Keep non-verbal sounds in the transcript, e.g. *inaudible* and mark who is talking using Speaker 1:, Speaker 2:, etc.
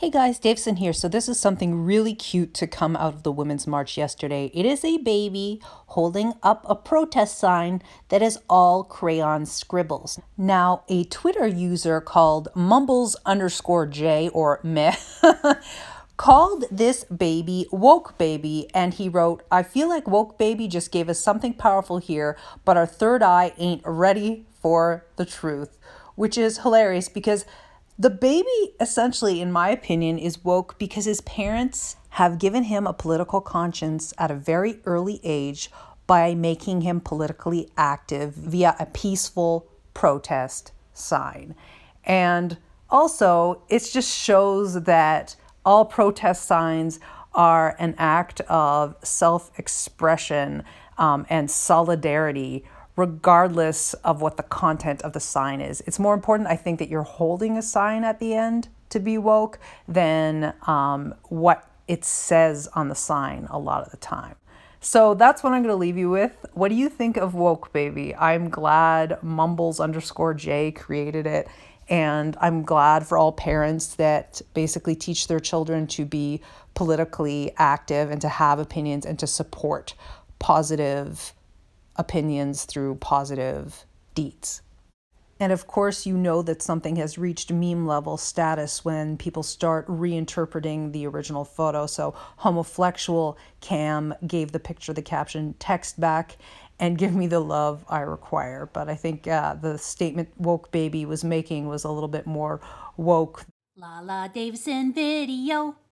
Speaker 1: Hey guys, Davison here. So this is something really cute to come out of the Women's March yesterday. It is a baby holding up a protest sign that is all crayon scribbles. Now, a Twitter user called mumbles underscore J or *laughs* meh called this baby Woke Baby, and he wrote, I feel like Woke Baby just gave us something powerful here, but our third eye ain't ready for the truth, which is hilarious because the baby, essentially, in my opinion, is woke because his parents have given him a political conscience at a very early age by making him politically active via a peaceful protest sign. And also, it just shows that all protest signs are an act of self expression um, and solidarity regardless of what the content of the sign is. It's more important, I think, that you're holding a sign at the end to be woke than um, what it says on the sign a lot of the time. So that's what I'm going to leave you with. What do you think of Woke Baby? I'm glad Mumbles underscore J created it. And I'm glad for all parents that basically teach their children to be politically active and to have opinions and to support positive opinions through positive deeds. And of course, you know that something has reached meme level status when people start reinterpreting the original photo. So, homoflexual cam gave the picture the caption, text back, and give me the love I require. But I think uh, the statement woke baby was making was a little bit more woke. la Davidson video.